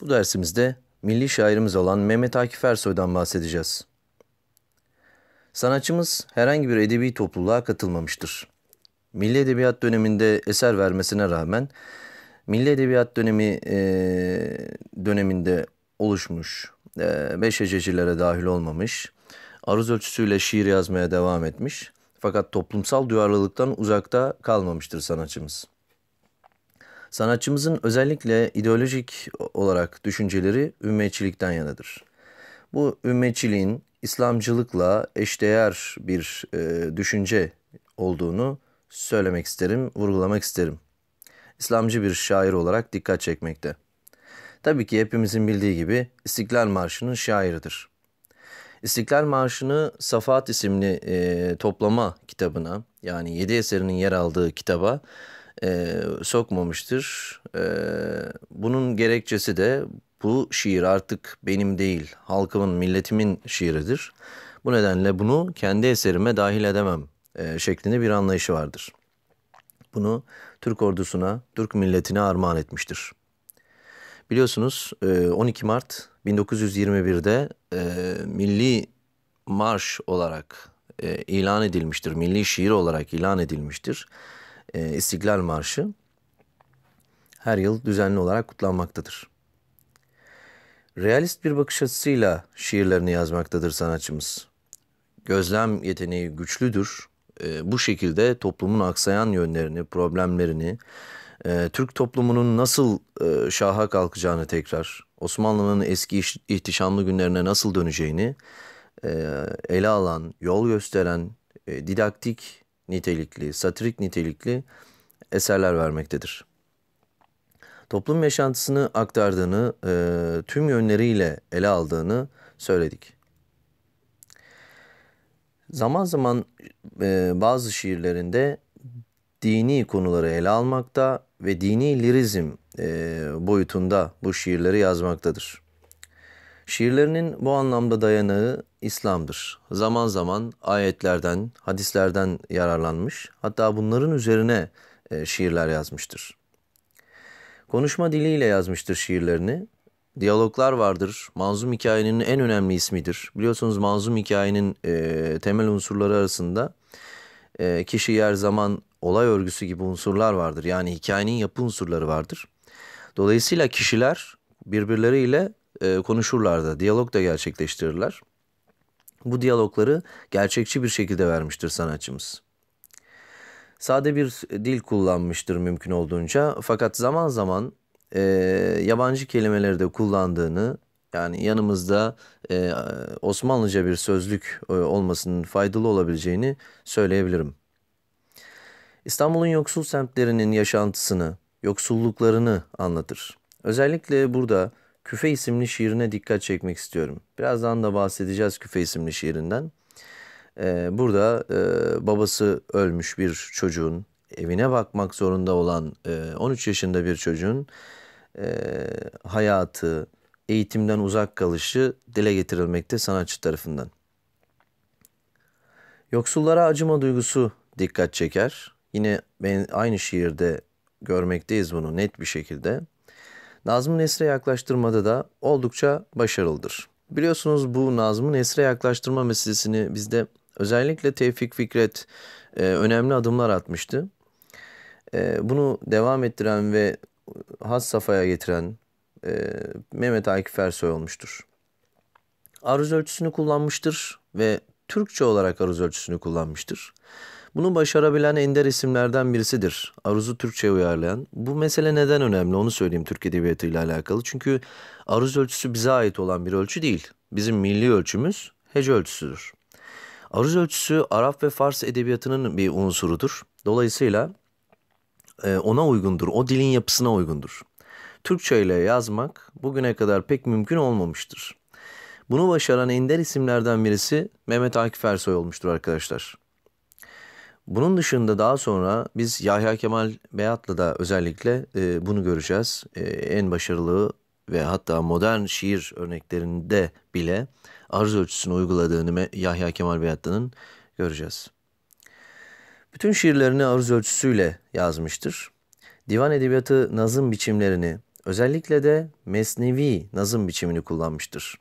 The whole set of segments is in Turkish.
Bu dersimizde milli şairimiz olan Mehmet Akif Ersoy'dan bahsedeceğiz. Sanatçımız herhangi bir edebi topluluğa katılmamıştır. Milli Edebiyat döneminde eser vermesine rağmen Milli Edebiyat dönemi e, döneminde oluşmuş, e, beş hececilere dahil olmamış, aruz ölçüsüyle şiir yazmaya devam etmiş fakat toplumsal duyarlılıktan uzakta kalmamıştır sanatçımız. Sanatçımızın özellikle ideolojik olarak düşünceleri ümmetçilikten yanadır. Bu ümmetçiliğin İslamcılıkla eşdeğer bir e, düşünce olduğunu söylemek isterim, vurgulamak isterim. İslamcı bir şair olarak dikkat çekmekte. Tabii ki hepimizin bildiği gibi İstiklal Marşı'nın şairidir. İstiklal Marşı'nı Safat isimli e, toplama kitabına yani yedi eserinin yer aldığı kitaba e, sokmamıştır. E, bunun gerekçesi de bu şiir artık benim değil, halkımın, milletimin şiiridir. Bu nedenle bunu kendi eserime dahil edemem e, şeklinde bir anlayışı vardır. Bunu Türk ordusuna, Türk milletine armağan etmiştir. Biliyorsunuz 12 e, Mart 1921'de e, milli marş olarak e, ilan edilmiştir, milli şiir olarak ilan edilmiştir e, İstiklal Marşı her yıl düzenli olarak kutlanmaktadır. Realist bir bakış açısıyla şiirlerini yazmaktadır sanatçımız. Gözlem yeteneği güçlüdür. E, bu şekilde toplumun aksayan yönlerini, problemlerini, e, Türk toplumunun nasıl e, şaha kalkacağını tekrar, Osmanlı'nın eski ihtişamlı günlerine nasıl döneceğini e, ele alan, yol gösteren, e, didaktik nitelikli, satirik nitelikli eserler vermektedir. Toplum yaşantısını aktardığını, e, tüm yönleriyle ele aldığını söyledik. Zaman zaman e, bazı şiirlerinde dini konuları ele almakta ve dini lirizm e, boyutunda bu şiirleri yazmaktadır. Şiirlerinin bu anlamda dayanağı İslam'dır. Zaman zaman ayetlerden, hadislerden yararlanmış, hatta bunların üzerine e, şiirler yazmıştır. Konuşma diliyle yazmıştır şiirlerini. Diyaloglar vardır. Manzum hikayenin en önemli ismidir. Biliyorsunuz manzum hikayenin e, temel unsurları arasında e, kişi, yer, zaman, olay örgüsü gibi unsurlar vardır. Yani hikayenin yapı unsurları vardır. Dolayısıyla kişiler birbirleriyle e, konuşurlar da, diyalog da gerçekleştirirler. Bu diyalogları gerçekçi bir şekilde vermiştir sanatçımız. Sade bir dil kullanmıştır mümkün olduğunca fakat zaman zaman e, yabancı kelimeleri de kullandığını yani yanımızda e, Osmanlıca bir sözlük e, olmasının faydalı olabileceğini söyleyebilirim. İstanbul'un yoksul semtlerinin yaşantısını, yoksulluklarını anlatır. Özellikle burada Küfe isimli şiirine dikkat çekmek istiyorum. Birazdan da bahsedeceğiz Küfe isimli şiirinden. Ee, burada e, babası ölmüş bir çocuğun evine bakmak zorunda olan e, 13 yaşında bir çocuğun e, hayatı, eğitimden uzak kalışı dile getirilmekte sanatçı tarafından. Yoksullara acıma duygusu dikkat çeker. Yine ben aynı şiirde görmekteyiz bunu net bir şekilde. Nazım Nesre yaklaştırmada da oldukça başarılıdır. Biliyorsunuz bu Nazım'ın Nesre yaklaştırma meselesini bizde özellikle Tevfik Fikret e, önemli adımlar atmıştı. E, bunu devam ettiren ve has safhaya getiren e, Mehmet Akif Ersoy olmuştur. Aruz ölçüsünü kullanmıştır ve Türkçe olarak aruz ölçüsünü kullanmıştır. Bunu başarabilen ender isimlerden birisidir. Aruz'u Türkçe'ye uyarlayan. Bu mesele neden önemli onu söyleyeyim Türk Edebiyatı'yla alakalı. Çünkü aruz ölçüsü bize ait olan bir ölçü değil. Bizim milli ölçümüz hece ölçüsüdür. Aruz ölçüsü Arap ve Fars edebiyatının bir unsurudur. Dolayısıyla e, ona uygundur, o dilin yapısına uygundur. Türkçe ile yazmak bugüne kadar pek mümkün olmamıştır. Bunu başaran ender isimlerden birisi Mehmet Akif Ersoy olmuştur arkadaşlar. Bunun dışında daha sonra biz Yahya Kemal da özellikle e, bunu göreceğiz. E, en başarılı ve hatta modern şiir örneklerinde bile arz ölçüsünü uyguladığını Yahya Kemal Beyatlı'nın göreceğiz. Bütün şiirlerini arz ölçüsüyle yazmıştır. Divan edebiyatı nazım biçimlerini özellikle de mesnevi nazım biçimini kullanmıştır.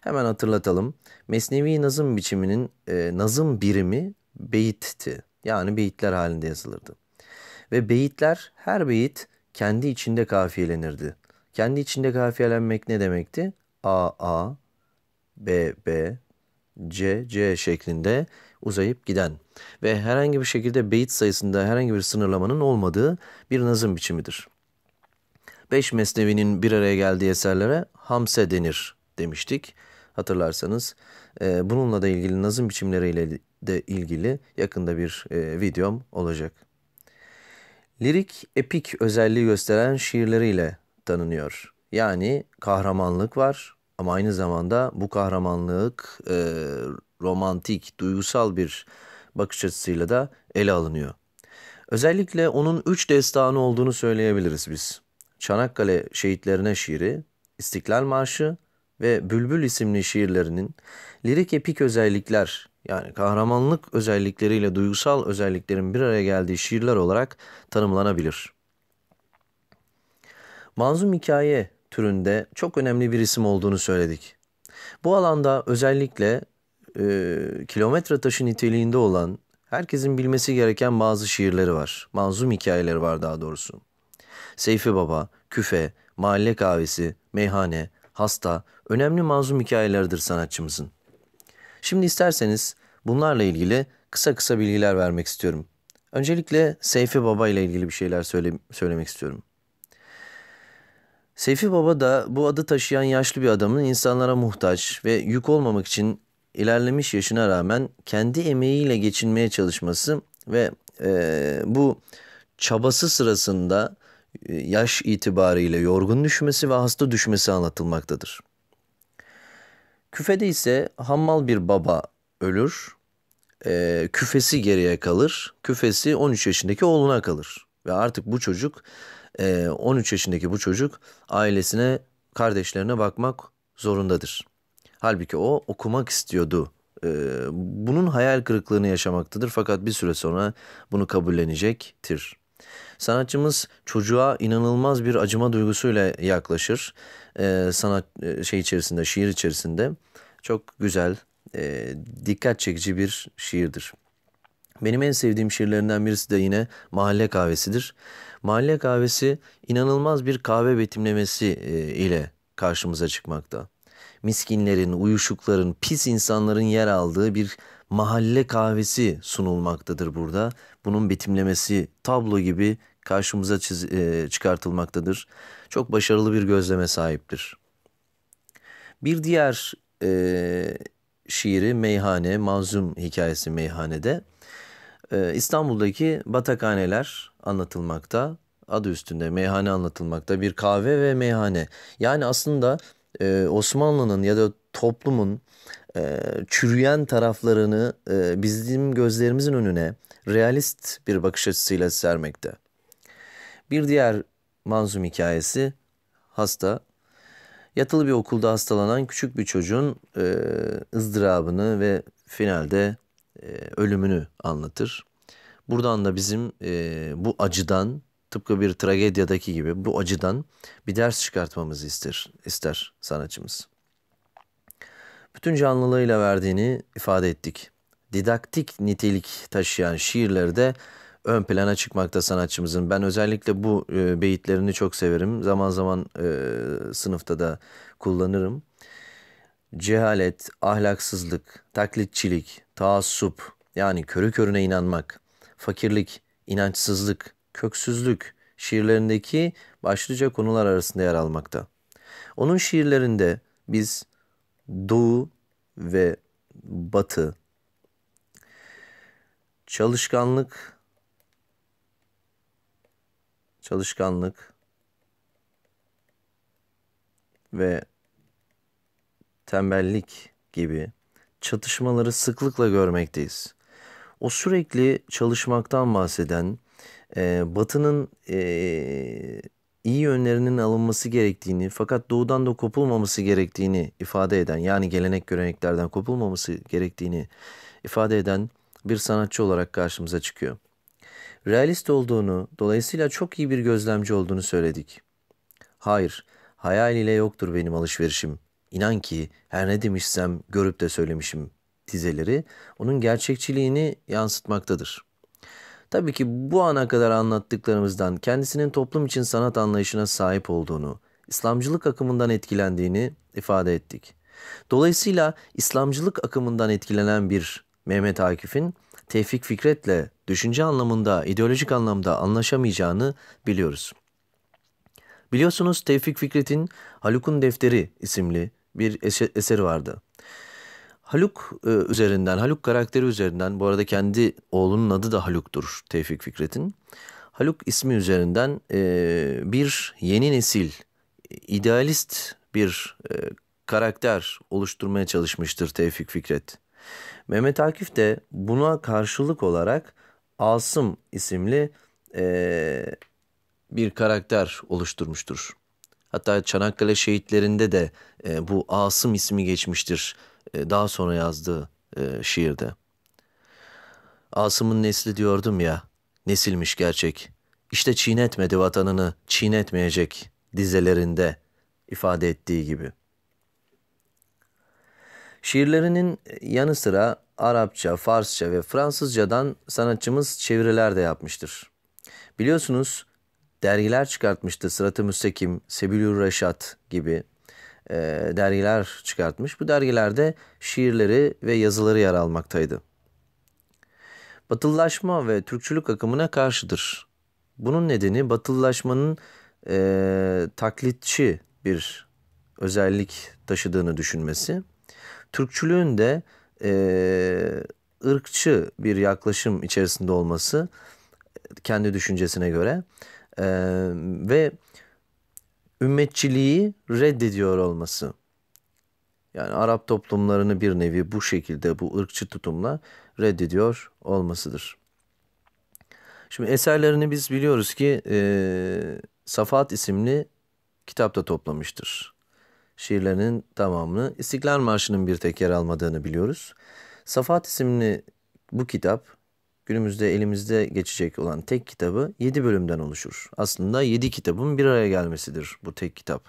Hemen hatırlatalım. Mesnevi nazım biçiminin e, nazım birimi beytti. Yani beyitler halinde yazılırdı. Ve beyitler her beyit kendi içinde kafiyelenirdi. Kendi içinde kafiyelenmek ne demekti? A A B B C C şeklinde uzayıp giden ve herhangi bir şekilde beyit sayısında herhangi bir sınırlamanın olmadığı bir nazım biçimidir. Beş mesnevinin bir araya geldiği eserlere hamse denir demiştik. Hatırlarsanız e, bununla da ilgili nazım biçimleriyle de ilgili yakında bir e, videom olacak. Lirik epik özelliği gösteren şiirleriyle tanınıyor. Yani kahramanlık var ama aynı zamanda bu kahramanlık e, romantik, duygusal bir bakış açısıyla da ele alınıyor. Özellikle onun üç destanı olduğunu söyleyebiliriz biz. Çanakkale Şehitlerine şiiri, İstiklal Marşı ve Bülbül isimli şiirlerinin lirik epik özellikler yani kahramanlık özellikleriyle duygusal özelliklerin bir araya geldiği şiirler olarak tanımlanabilir. Manzum hikaye türünde çok önemli bir isim olduğunu söyledik. Bu alanda özellikle e, kilometre taşı niteliğinde olan herkesin bilmesi gereken bazı şiirleri var. Manzum hikayeleri var daha doğrusu. Seyfi Baba, Küfe, Mahalle Kahvesi, Meyhane, Hasta önemli manzum hikayeleridir sanatçımızın. Şimdi isterseniz bunlarla ilgili kısa kısa bilgiler vermek istiyorum. Öncelikle Seyfi Baba ile ilgili bir şeyler söyle, söylemek istiyorum. Seyfi Baba da bu adı taşıyan yaşlı bir adamın insanlara muhtaç ve yük olmamak için ilerlemiş yaşına rağmen kendi emeğiyle geçinmeye çalışması ve e, bu çabası sırasında e, yaş itibariyle yorgun düşmesi ve hasta düşmesi anlatılmaktadır. Küfede ise hammal bir baba ölür. E, küfesi geriye kalır. Küfesi 13 yaşındaki oğluna kalır. Ve artık bu çocuk e, 13 yaşındaki bu çocuk ailesine kardeşlerine bakmak zorundadır. Halbuki o okumak istiyordu. E, bunun hayal kırıklığını yaşamaktadır fakat bir süre sonra bunu kabullenecektir. Sanatçımız çocuğa inanılmaz bir acıma duygusuyla yaklaşır. Ee, e, sanat şey içerisinde, şiir içerisinde çok güzel, e, dikkat çekici bir şiirdir. Benim en sevdiğim şiirlerinden birisi de yine Mahalle Kahvesi'dir. Mahalle Kahvesi inanılmaz bir kahve betimlemesi e, ile karşımıza çıkmakta. Miskinlerin, uyuşukların, pis insanların yer aldığı bir mahalle kahvesi sunulmaktadır burada. Bunun betimlemesi tablo gibi karşımıza çiz, e, çıkartılmaktadır. Çok başarılı bir gözleme sahiptir. Bir diğer e, şiiri Meyhane, Manzum hikayesi Meyhane'de e, İstanbul'daki batakhaneler anlatılmakta. Adı üstünde meyhane anlatılmakta. Bir kahve ve meyhane. Yani aslında e, Osmanlı'nın ya da toplumun e, çürüyen taraflarını e, bizim gözlerimizin önüne realist bir bakış açısıyla sermekte. Bir diğer manzum hikayesi hasta. Yatılı bir okulda hastalanan küçük bir çocuğun e, ızdırabını ve finalde e, ölümünü anlatır. Buradan da bizim e, bu acıdan tıpkı bir tragedyadaki gibi bu acıdan bir ders çıkartmamızı ister, ister sanatçımız. Bütün canlılığıyla verdiğini ifade ettik. Didaktik nitelik taşıyan şiirleri de ön plana çıkmakta sanatçımızın. Ben özellikle bu e, beyitlerini çok severim. Zaman zaman e, sınıfta da kullanırım. Cehalet, ahlaksızlık, taklitçilik, taassup yani körü körüne inanmak, fakirlik, inançsızlık, köksüzlük şiirlerindeki başlıca konular arasında yer almakta. Onun şiirlerinde biz doğu ve batı, çalışkanlık çalışkanlık ve tembellik gibi çatışmaları sıklıkla görmekteyiz. O sürekli çalışmaktan bahseden, e, Batı'nın e, iyi yönlerinin alınması gerektiğini fakat doğudan da kopulmaması gerektiğini ifade eden yani gelenek göreneklerden kopulmaması gerektiğini ifade eden bir sanatçı olarak karşımıza çıkıyor realist olduğunu, dolayısıyla çok iyi bir gözlemci olduğunu söyledik. Hayır, hayal ile yoktur benim alışverişim. İnan ki her ne demişsem görüp de söylemişim dizeleri onun gerçekçiliğini yansıtmaktadır. Tabii ki bu ana kadar anlattıklarımızdan kendisinin toplum için sanat anlayışına sahip olduğunu, İslamcılık akımından etkilendiğini ifade ettik. Dolayısıyla İslamcılık akımından etkilenen bir Mehmet Akif'in Tevfik Fikret'le düşünce anlamında, ideolojik anlamda anlaşamayacağını biliyoruz. Biliyorsunuz Tevfik Fikret'in Haluk'un Defteri isimli bir eseri vardı. Haluk e, üzerinden, Haluk karakteri üzerinden, bu arada kendi oğlunun adı da Haluk'tur Tevfik Fikret'in. Haluk ismi üzerinden e, bir yeni nesil, idealist bir e, karakter oluşturmaya çalışmıştır Tevfik Fikret. Mehmet Akif de buna karşılık olarak Asım isimli e, bir karakter oluşturmuştur. Hatta Çanakkale şehitlerinde de e, bu Asım ismi geçmiştir e, daha sonra yazdığı e, şiirde. Asım'ın nesli diyordum ya, nesilmiş gerçek. İşte çiğnetmedi vatanını, çiğnetmeyecek dizelerinde ifade ettiği gibi.'' Şiirlerinin yanı sıra Arapça, Farsça ve Fransızcadan sanatçımız çeviriler de yapmıştır. Biliyorsunuz dergiler çıkartmıştı. Sırat-ı Müstekim, Sebilür Reşat gibi e, dergiler çıkartmış. Bu dergilerde şiirleri ve yazıları yer almaktaydı. Batılılaşma ve Türkçülük akımına karşıdır. Bunun nedeni batılılaşmanın e, taklitçi bir özellik taşıdığını düşünmesi. Türkçülüğün de e, ırkçı bir yaklaşım içerisinde olması kendi düşüncesine göre e, ve ümmetçiliği reddediyor olması. Yani Arap toplumlarını bir nevi bu şekilde bu ırkçı tutumla reddediyor olmasıdır. Şimdi eserlerini biz biliyoruz ki e, Safat isimli kitapta toplamıştır şiirlerinin tamamını İstiklal Marşı'nın bir tek yer almadığını biliyoruz. Safat isimli bu kitap günümüzde elimizde geçecek olan tek kitabı 7 bölümden oluşur. Aslında 7 kitabın bir araya gelmesidir bu tek kitap.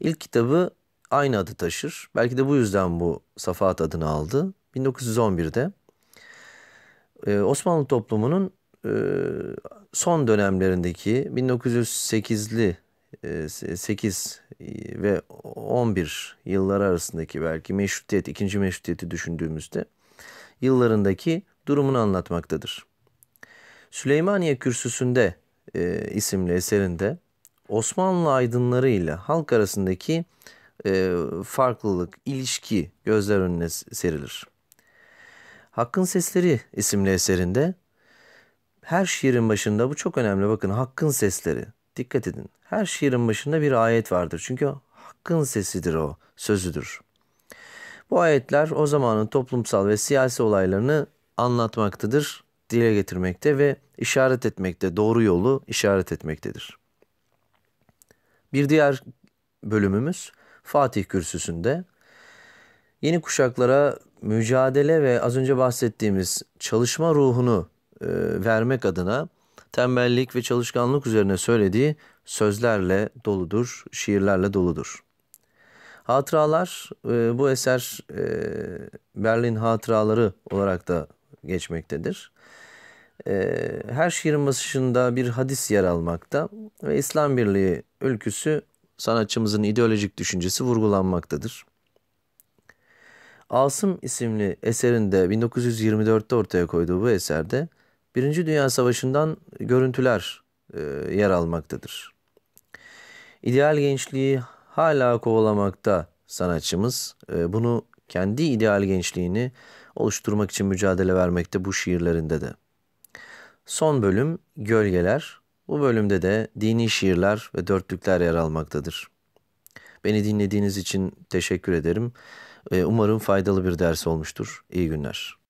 İlk kitabı aynı adı taşır. Belki de bu yüzden bu Safat adını aldı. 1911'de e, Osmanlı toplumunun e, son dönemlerindeki 1908'li 8 e, e, ve 11 yıllar arasındaki belki meşrutiyet, ikinci meşrutiyeti düşündüğümüzde yıllarındaki durumunu anlatmaktadır. Süleymaniye Kürsüsü'nde e, isimli eserinde Osmanlı aydınları ile halk arasındaki e, farklılık, ilişki gözler önüne serilir. Hakkın Sesleri isimli eserinde her şiirin başında bu çok önemli bakın Hakkın Sesleri Dikkat edin. Her şiirin başında bir ayet vardır. Çünkü hakkın sesidir o, sözüdür. Bu ayetler o zamanın toplumsal ve siyasi olaylarını anlatmaktadır, dile getirmekte ve işaret etmekte, doğru yolu işaret etmektedir. Bir diğer bölümümüz Fatih Kürsüsü'nde yeni kuşaklara mücadele ve az önce bahsettiğimiz çalışma ruhunu e, vermek adına tembellik ve çalışkanlık üzerine söylediği sözlerle doludur, şiirlerle doludur. Hatıralar, e, bu eser e, Berlin Hatıraları olarak da geçmektedir. E, her şiirin başında bir hadis yer almakta ve İslam Birliği ülküsü sanatçımızın ideolojik düşüncesi vurgulanmaktadır. Asım isimli eserinde 1924'te ortaya koyduğu bu eserde Birinci Dünya Savaşı'ndan görüntüler e, yer almaktadır. İdeal gençliği hala kovalamakta sanatçımız. E, bunu kendi ideal gençliğini oluşturmak için mücadele vermekte bu şiirlerinde de. Son bölüm Gölgeler. Bu bölümde de dini şiirler ve dörtlükler yer almaktadır. Beni dinlediğiniz için teşekkür ederim. E, umarım faydalı bir ders olmuştur. İyi günler.